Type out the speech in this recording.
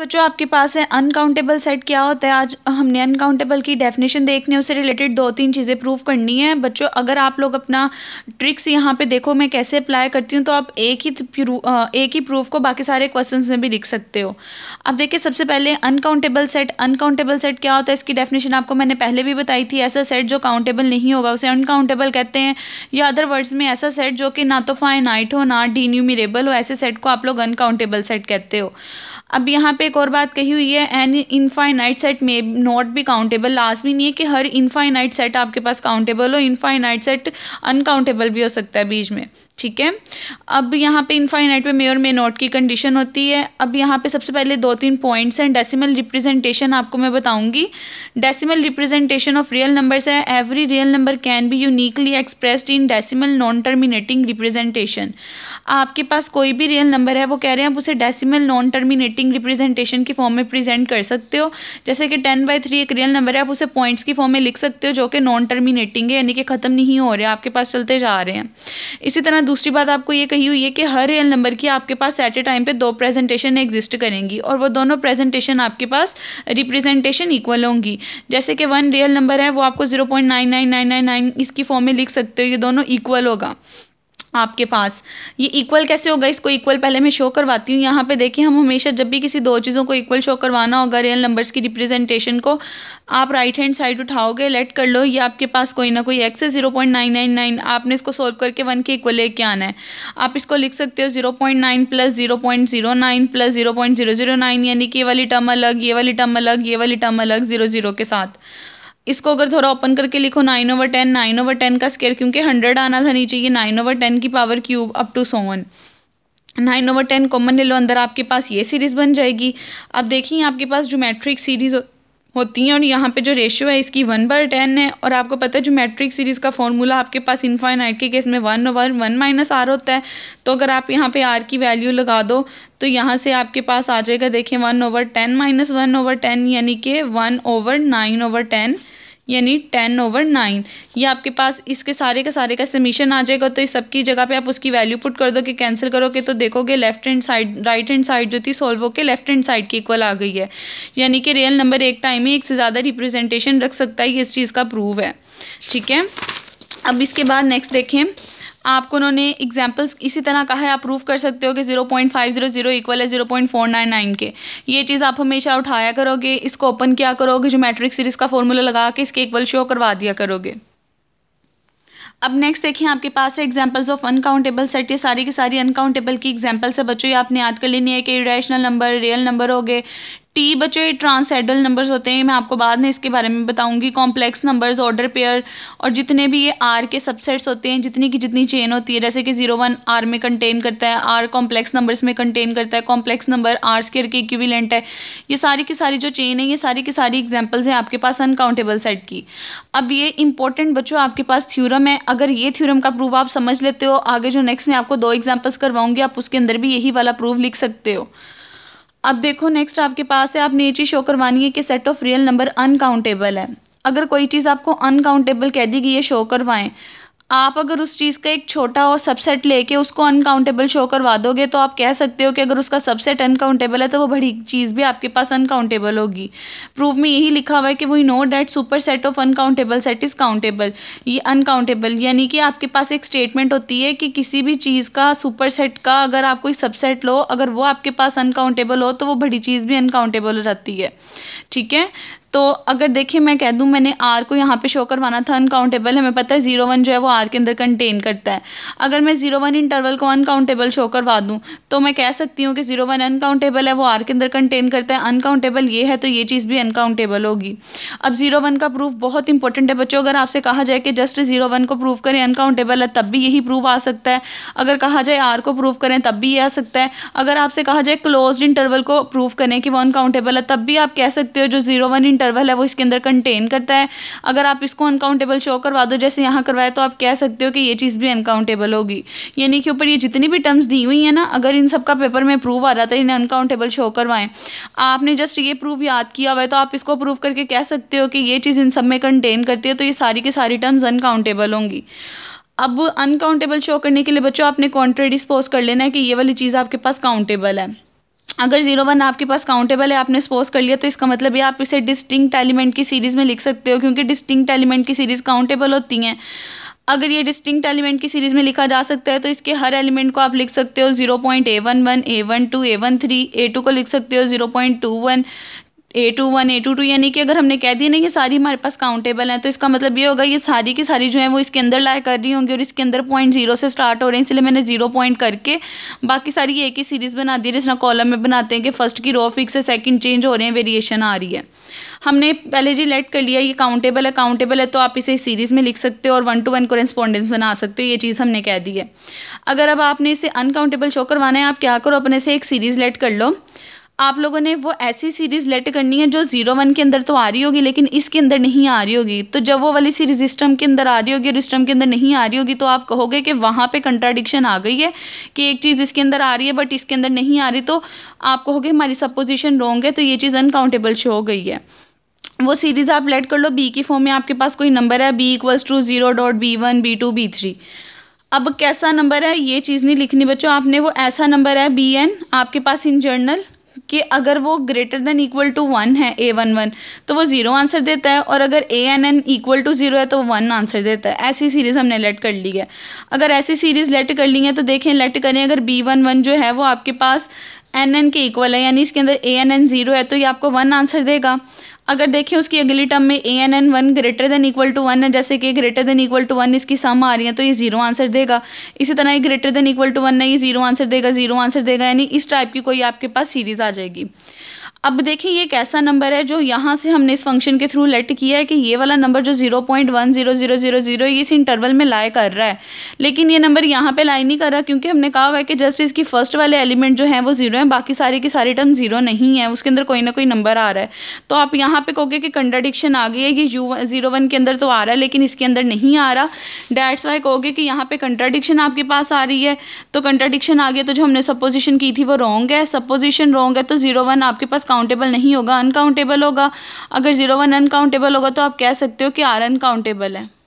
बच्चों आपके पास है अनकाउंटेबल सेट क्या होता है आज हमने अनकाउंटेबल की डेफिनेशन देखनी है उससे रिलेटेड दो तीन चीज़ें प्रूव करनी है बच्चों अगर आप लोग अपना ट्रिक्स यहाँ पे देखो मैं कैसे अप्लाई करती हूँ तो आप एक ही एक ही प्रूफ को बाकी सारे क्वेश्चंस में भी लिख सकते हो अब देखिए सबसे पहले अनकाउंटेबल सेट अनकाउंटेबल सेट क्या होता है इसकी डेफिनेशन आपको मैंने पहले भी बताई थी ऐसा सेट जो काउंटेबल नहीं होगा उसे अनकाउंटेबल कहते हैं या अदर वर्ड्स में ऐसा सेट जो कि ना तो फाइनाइट हो ना डिन्यूमिरेबल हो ऐसे सेट को आप लोग अनकाउंटेबल सेट कहते हो अब यहाँ पे एक और बात कही हुई है एन इनफाइनाइट सेट में नॉट भी काउंटेबल लाजमी नहीं है कि हर इनफाइनाइट सेट आपके पास काउंटेबल हो इनफाइनाइट सेट अनकाउंटेबल भी हो सकता है बीच में ठीक है अब यहाँ पे इनफाइनाइट में मे और मे नॉट की कंडीशन होती है अब यहाँ पे सबसे पहले दो तीन पॉइंट्स हैं डेसिमल रिप्रेजेंटेशन आपको मैं बताऊंगी decimal representation of real numbers है every real number can be uniquely expressed in decimal non terminating representation आपके पास कोई भी रियल नंबर है वो कह रहे हैं आप उसे डेसिमल नॉन टर्मिनेटिंग रिप्रेजेंटेशन की फॉर्म में प्रेजेंट कर सकते हो जैसे कि टेन बाई थ्री एक रियल नंबर है आप उसे पॉइंट्स की फॉर्म में लिख सकते हो जो कि नॉन टर्मिनेटिंग है यानी कि ख़त्म नहीं हो रहे आपके पास चलते जा रहे हैं इसी तरह दूसरी बात आपको ये कही हुई है कि हर रियल नंबर की आपके पास एट ए टाइम पे दो प्रेजेंटेशन एग्जिस्ट करेंगी और वो दोनों प्रेजेंटेशन आपके पास रिप्रेजेंटेशन इक्वल होंगी जैसे कि वन रियल नंबर है वो आपको zero point nine nine nine nine nine इसकी फॉर्म में लिख सकते हो ये दोनों इक्वल होगा आपके पास ये इक्वल कैसे होगा इसको इक्वल पहले मैं शो करवाती हूँ यहाँ पे देखिए हम हमेशा जब भी किसी दो चीज़ों को इक्वल शो करवाना होगा रियल नंबर्स की रिप्रेजेंटेशन को आप राइट हैंड साइड उठाओगे लेट कर लो ये आपके पास कोई ना कोई एक्स है zero point nine nine nine आपने इसको सोल्व करके वन के इक्वल लेके आना है आप इसको लिख सकते हो zero point nine plus zero point zero nine plus zero point zero zero nine यानी कि ये वाली टर्म अलग ये वाली टर्म अलग ये वाली टर्म अलग जीरो जीरो के साथ इसको अगर थोड़ा ओपन करके लिखो nine over ten nine over ten का स्केयर क्योंकि हंड्रेड आना था नीचे ये नाइन ओवर टेन की power cube up to so on nine over ten common ले लो अंदर आपके पास ये सीरीज़ बन जाएगी अब देखिए आपके पास जो मैट्रिक सीरीज़ होती हैं और यहाँ पे जो रेशियो है इसकी वन बाई टेन है और आपको पता है जो मैट्रिक सीरीज़ का फॉर्मूला आपके पास इनफाइनाइट के केस में one over one minus r होता है तो अगर आप यहाँ पे आर की वैल्यू लगा दो तो यहाँ से आपके पास आ जाएगा देखें one over ten minus one over ten यानी कि one over nine over ten यानी टेन ओवर नाइन ये आपके पास इसके सारे के सारे का समीशन आ जाएगा तो इस सब की जगह पे आप उसकी वैल्यू पुट कर दो कि कैंसिल करोगे तो देखोगे left hand side right hand side जो थी सोल्व होकर लेफ्ट हैंड साइड की इक्वल आ गई है यानी कि रियल नंबर एक टाइम ही एक से ज़्यादा रिप्रेजेंटेशन रख सकता है ये इस चीज़ का प्रूव है ठीक है अब इसके बाद नेक्स्ट देखें आपको उन्होंने एग्जाम्पल्स इसी तरह कहा है आप प्रूव कर सकते हो कि zero point five zero zero equal है zero point four nine nine के ये चीज़ आप हमेशा उठाया करोगे इसको ओपन किया करोगे जो मैट्रिक सीरीज़ का फॉर्मूला लगा के इसके इक्वल शो करवा दिया करोगे अब नेक्स्ट देखिए आपके पास है एग्जाम्पल्स ऑफ अनकाउंटेबल सेट ये सारी की सारी अनकाउंटेबल की एग्जाम्पल्स है बच्चों ये आपने याद कर लेनी है कि इरेशनल नंबर रियल नंबर हो गए टी ये ट्रांसेडल नंबर्स होते हैं मैं आपको बाद में इसके बारे में बताऊंगी कॉम्प्लेक्स नंबर्स ऑर्डर पेयर और जितने भी ये आर के सबसेट्स होते हैं जितनी की जितनी चेन होती है जैसे कि जीरो वन आर में कंटेन करता है आर कॉम्प्लेक्स नंबर्स में कंटेन करता है कॉम्प्लेक्स नंबर आर स्केयर के इक्विलेंट है ये सारी की सारी जो चेन है ये सारी की सारी एग्जाम्पल्स हैं आपके पास अनकाउंटेबल सेट की अब ये इंपॉर्टेंट बच्चों आपके पास थ्यूरम है अगर ये थ्यूरम का प्रूफ आप समझ लेते हो आगे जो नेक्स्ट मैं आपको दो एग्जाम्पल्स करवाऊंगी आप उसके अंदर भी यही वाला प्रूफ लिख सकते हो अब देखो नेक्स्ट आपके पास है आपने ये चीज़ शो करवानी है कि set of real number uncountable है अगर कोई चीज़ आपको अनकाउंटेबल कह दी गई है शो करवाएं आप अगर उस चीज़ का एक छोटा और सबसेट लेके उसको अनकाउंटेबल शो करवा दोगे तो आप कह सकते हो कि अगर उसका सबसेट अनकाउंटेबल है तो वो बड़ी चीज़ भी आपके पास अनकाउंटेबल होगी प्रूफ में यही लिखा हुआ है कि we know that super set of uncountable set is countable ये अनकाउंटेबल यानी कि आपके पास एक स्टेटमेंट होती है कि किसी भी चीज़ का सुपर सेट का अगर आप कोई सबसेट लो अगर वो आपके पास अनकाउंटेबल हो तो वो बड़ी चीज़ भी अनकाउंटेबल हो जाती है ठीक है तो अगर देखिए मैं कह दूँ मैंने आर को यहाँ पे शो करवाना था अनकाउंटेबल हमें पता है जीरो वन जो है वो आर के अंदर कंटेन करता है अगर मैं जीरो वन इंटरवल को अनकाउंटेबल शो करवा दूँ तो मैं कह सकती हूँ कि जीरो वन अनकाउंटेबल है वो आर के अंदर कंटेन करता है अनकाउंटेबल ये है तो ये चीज़ भी अनकाउंटेबल होगी अब जीरो वन का प्रूफ बहुत इंपॉर्टेंट है बच्चों अगर आपसे कहा जाए कि जस्ट जीरो वन को प्रूफ करें अनकाउंटेबल है तब भी यही प्रूफ आ सकता है अगर कहा जाए आर को प्रूफ करें तब भी ये आ सकता है अगर आपसे कहा जाए क्लोज इंटरवल को प्रूफ करें कि वो अनकाउंटेबल है तब भी आप कह सकते हो जो जीरो वन इंटरवल है वो इसके अंदर कंटेन करता है अगर आप इसको अनकाउंटेबल शो करवा दो जैसे यहाँ करवाया तो आप कह सकते हो कि ये चीज़ भी अनकाउंटेबल होगी यानी कि ऊपर ये जितनी भी टर्म्स दी हुई हैं ना अगर इन सबका पेपर में प्रूव आ रहा था इन्हें अनकाउंटेबल शो करवाएं आपने जस्ट ये प्रूफ याद किया हुआ है तो आप इसको प्रूव करके कह सकते हो कि ये चीज़ इन सब में कंटेन करती है तो ये सारी की सारी टर्म्स अनकाउंटेबल होंगी अब अनकाउंटेबल शो करने के लिए बच्चों आपने कॉन्ट्रेडिस कॉन्ट्रेडिस्पोज कर लेना है कि ये वाली चीज़ आपके पास काउंटेबल है अगर जीरो वन आपके पास काउंटेबल है आपने स्पोज कर लिया तो इसका मतलब ये आप इसे डिस्टिंक्ट एलिमेंट की सीरीज़ में लिख सकते हो क्योंकि डिस्टिंक्ट एलिमेंट की सीरीज़ काउंटेबल होती हैं अगर ये डिस्टिंक्ट एलिमेंट की सीरीज़ में लिखा जा सकता है तो इसके हर एलिमेंट को आप लिख सकते हो zero point a one one a one two a one three a two को लिख सकते हो zero point two one a two one a two two यानी कि अगर हमने कह दिया ना ये सारी हमारे पास काउंटेबल हैं तो इसका मतलब ये होगा ये सारी की सारी जो है वो इसके अंदर लाए कर रही होंगी और इसके अंदर पॉइंट जीरो से स्टार्ट हो रहे हैं इसलिए मैंने जीरो पॉइंट करके बाकी सारी एक ही सीरीज़ बना दी है जिस कॉलम में बनाते हैं कि फर्स्ट की रो फिक्स है सेकंड चेंज हो रहे हैं वेरिएशन आ रही है हमने पहले जी लेट कर लिया ये काउंटेबल है काउंटेबल है तो आप इसे सीरीज़ में लिख सकते हो और वन टू वन कोरेस्पॉन्डेंस बना सकते हो ये चीज़ हमने कह दी है अगर अब आपने इसे अनकाउंटेबल शो करवाना है आप क्या करो अपने से एक सीरीज़ लेट कर लो आप लोगों ने वो ऐसी सीरीज़ लेट करनी है जो जीरो वन के अंदर तो आ रही होगी लेकिन इसके अंदर नहीं आ रही होगी तो जब वो वाली सीरीज स्टम के अंदर आ रही होगी और स्टम के अंदर नहीं आ रही होगी तो आप कहोगे कि वहाँ पर कंट्राडिक्शन आ गई है कि एक चीज़ इसके अंदर आ रही है बट इसके अंदर नहीं आ रही तो आप कहोगे हमारी सपोजिशन रोंग है तो ये चीज़ अनकाउंटेबल शो हो गई है वो सीरीज़ आप लेट कर लो बी की फॉर्म में आपके पास कोई नंबर है b equals to zero dot b one b two b three अब कैसा नंबर है ये चीज़ नहीं लिखनी बच्चों आपने वो ऐसा नंबर है बी एन आपके पास इन जर्नल कि अगर वो greater than equal to one है ए वन वन तो वो ज़ीरो आंसर देता है और अगर a n n equal to zero है तो वन आंसर देता है ऐसी सीरीज़ हमने लेट कर ली है अगर ऐसी सीरीज़ लेट कर ली है तो देखें लेट करें अगर बी वन वन जो है वो आपके पास एन एन के इक्वल है यानी इसके अंदर ए एन एन ज़ीरो है तो ये आपको वन आंसर देगा अगर देखें उसकी अगली टर्म में a n n one greater than equal to one है जैसे कि greater than equal to one इसकी सम आ रही है तो ये जीरो आंसर देगा इसी तरह ये greater than equal to one है ये जीरो आंसर देगा जीरो आंसर देगा यानी इस टाइप की कोई आपके पास सीरीज़ आ जाएगी अब देखिए ये कैसा नंबर है जो यहाँ से हमने इस फंक्शन के थ्रू लेट किया है कि ये वाला नंबर जो zero point one zero zero zero zero ये इस इंटरवल में लाए कर रहा है लेकिन ये नंबर यहाँ पे लाई नहीं कर रहा क्योंकि हमने कहा हुआ है कि जस्ट इसकी फर्स्ट वाले एलिमेंट जो हैं वो जीरो हैं बाकी सारी की सारी टर्म जीरो नहीं है उसके अंदर कोई ना कोई नंबर आ रहा है तो आप यहाँ पर कहोगे कि कंट्राडिक्शन आ गई है ये यू जीरो वन के अंदर तो आ रहा है लेकिन इसके अंदर नहीं आ रहा डैट्स वाई कहोगे कि यहाँ पर कंट्राडिक्शन आपके पास आ रही है तो कंट्राडिक्शन आ गया तो जो हमने सपोजिशन की थी वो रॉन्ग है सपोजिशन रॉन्ग है तो जीरो आपके पास काउंटेबल नहीं होगा अनकाउंटेबल होगा अगर ज़ीरो वन अनकाउंटेबल होगा तो आप कह सकते हो कि आर अनकाउंटेबल है